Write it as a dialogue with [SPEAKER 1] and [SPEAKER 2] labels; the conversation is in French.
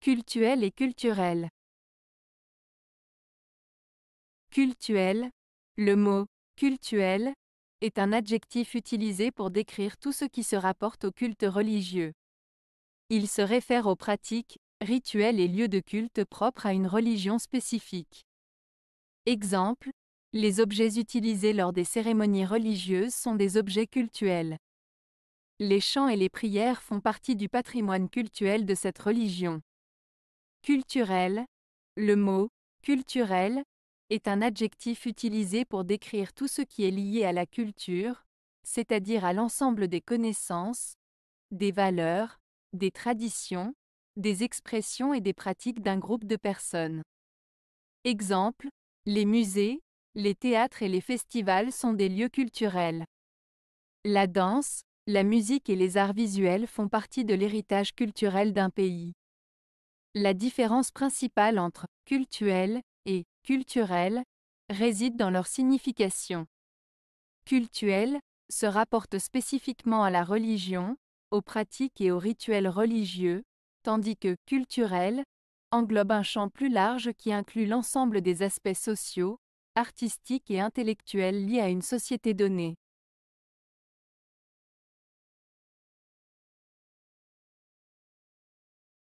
[SPEAKER 1] Cultuel et culturel.
[SPEAKER 2] Cultuel. Le mot cultuel est un adjectif utilisé pour décrire tout ce qui se rapporte au culte religieux. Il se réfère aux pratiques, rituels et lieux de culte propres à une religion spécifique. Exemple, les objets utilisés lors des cérémonies religieuses sont des objets cultuels. Les chants et les prières font partie du patrimoine cultuel de cette religion. Culturel. Le mot culturel est un adjectif utilisé pour décrire tout ce qui est lié à la culture, c'est-à-dire à, l'ensemble des connaissances, des valeurs, des traditions, des expressions et des pratiques d'un groupe de personnes. Exemple, les musées, les théâtres et les festivals sont des lieux culturels. La danse, la musique et les arts visuels font partie de l'héritage culturel d'un pays. La différence principale entre cultuel et culturel réside dans leur signification. Cultuel se rapporte spécifiquement à la religion, aux pratiques et aux rituels religieux, tandis que culturel englobe un champ plus large qui inclut l'ensemble des aspects sociaux, artistiques et intellectuels liés à une société donnée.